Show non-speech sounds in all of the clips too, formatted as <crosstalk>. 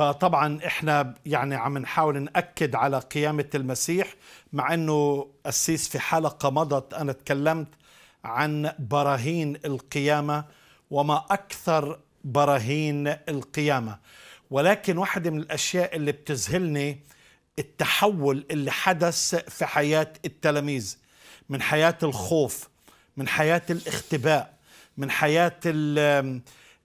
فطبعا احنا يعني عم نحاول ناكد على قيامه المسيح مع انه السيس في حلقه مضت انا تكلمت عن براهين القيامه وما اكثر براهين القيامه ولكن واحده من الاشياء اللي بتذهلني التحول اللي حدث في حياه التلاميذ من حياه الخوف من حياه الاختباء من حياه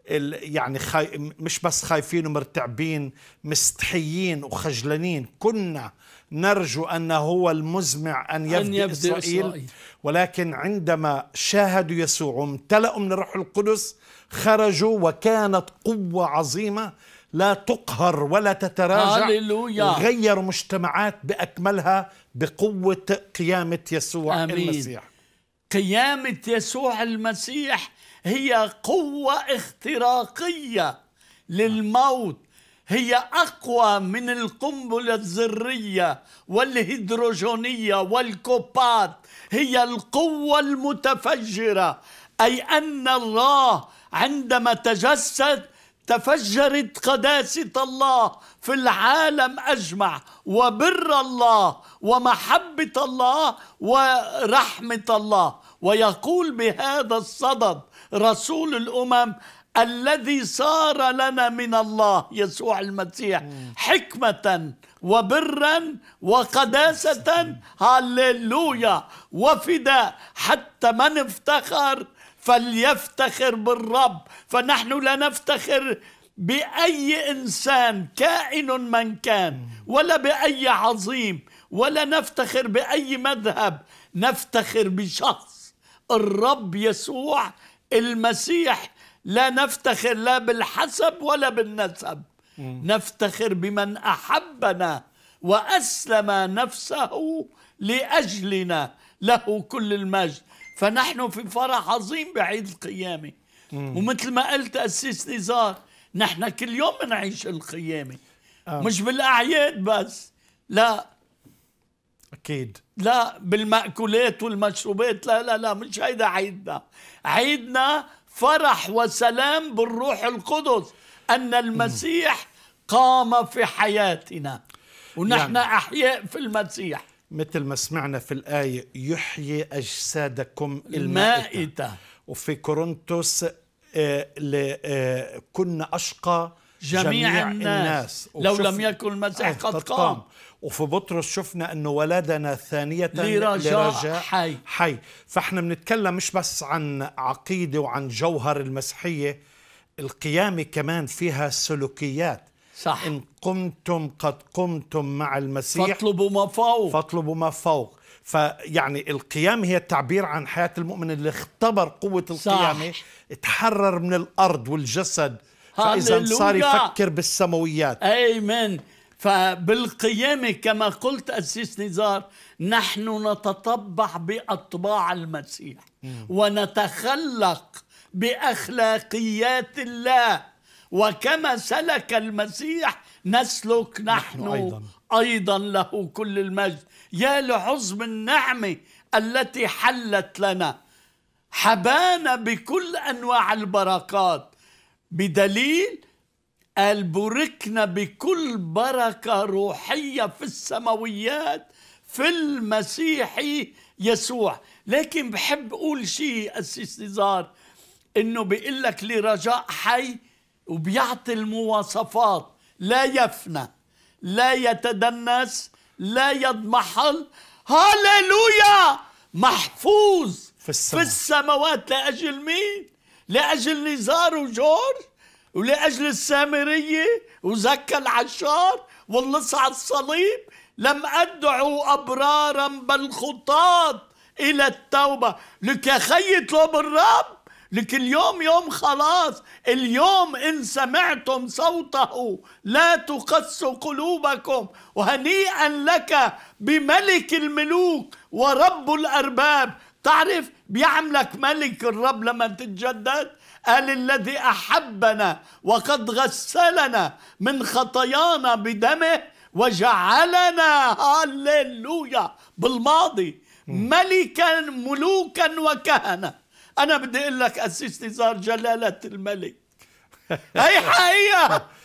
يعني خي... مش بس خايفين ومرتعبين مستحيين وخجلانين كنا نرجو أن هو المزمع أن يبدأ, أن يبدأ إسرائيل, إسرائيل ولكن عندما شاهدوا يسوع وامتلأوا من الروح القدس خرجوا وكانت قوة عظيمة لا تقهر ولا تتراجع هللويا. وغيروا مجتمعات بأكملها بقوة قيامة يسوع آمين. المسيح قيامة يسوع المسيح هي قوة اختراقية للموت هي أقوى من القنبلة الذرية والهيدروجونية والكوبات هي القوة المتفجرة أي أن الله عندما تجسد تفجرت قداسة الله في العالم أجمع وبر الله ومحبة الله ورحمة الله ويقول بهذا الصدد رسول الامم الذي صار لنا من الله يسوع المسيح حكمة وبرا وقداسة هللويا وفداء حتى من افتخر فليفتخر بالرب فنحن لا نفتخر بأي إنسان كائن من كان ولا بأي عظيم ولا نفتخر بأي مذهب نفتخر بشخص الرب يسوع المسيح لا نفتخر لا بالحسب ولا بالنسب مم. نفتخر بمن احبنا واسلم نفسه لاجلنا له كل المجد فنحن في فرح عظيم بعيد القيامه مم. ومثل ما قلت اسيس نزار نحن كل يوم بنعيش القيامه آه. مش بالاعياد بس لا اكيد لا بالمأكولات والمشروبات لا لا لا مش هيدا عيدنا عيدنا فرح وسلام بالروح القدس أن المسيح قام في حياتنا ونحن يعني أحياء في المسيح مثل ما سمعنا في الآية يحيي أجسادكم المائتة, المائتة. وفي كورنثوس آه، آه، كنا أشقى جميع, جميع الناس, الناس. لو لم يكن المسيح آه، قد قام وفي بطرس شفنا انه ولدنا ثانية لرجاء, لرجاء حي حي فاحنا بنتكلم مش بس عن عقيدة وعن جوهر المسيحية القيامة كمان فيها سلوكيات صح إن قمتم قد قمتم مع المسيح فاطلبوا ما فوق فاطلبوا ما فوق فيعني القيام هي التعبير عن حياة المؤمن اللي اختبر قوة القيامة صح. اتحرر من الأرض والجسد فإذا صار يفكر بالسماويات أيمن فبالقيامه كما قلت أسيس نزار نحن نتطبع بأطباع المسيح ونتخلق بأخلاقيات الله وكما سلك المسيح نسلك نحن, نحن أيضا. أيضا له كل المجد يا لعظم النعمة التي حلت لنا حبانا بكل أنواع البركات بدليل قال بوركنا بكل بركة روحية في السماويات في المسيح يسوع لكن بحب أقول شيء أسيس نزار إنه بيقول لك لرجاء حي وبيعطي المواصفات لا يفنى لا يتدنس لا يضمحل هاليلويا محفوظ في, السماء. في السماوات لأجل مين لاجل نزار وجورج ولاجل السامريه وزكى العشار واللص على الصليب لم ادعو ابرارا بل خطاط الى التوبه لك يا خي اطلب الرب لك اليوم يوم خلاص اليوم إن سمعتم صوته لا تقسوا قلوبكم وهنيئا لك بملك الملوك ورب الأرباب تعرف بيعملك ملك الرب لما تتجدد قال الذي أحبنا وقد غسلنا من خطايانا بدمه وجعلنا هللويا بالماضي ملكا ملوكا وكهنة أنا بدي أقول لك أسيس نزار جلالة الملك <laughs> هي حقيقة <laughs>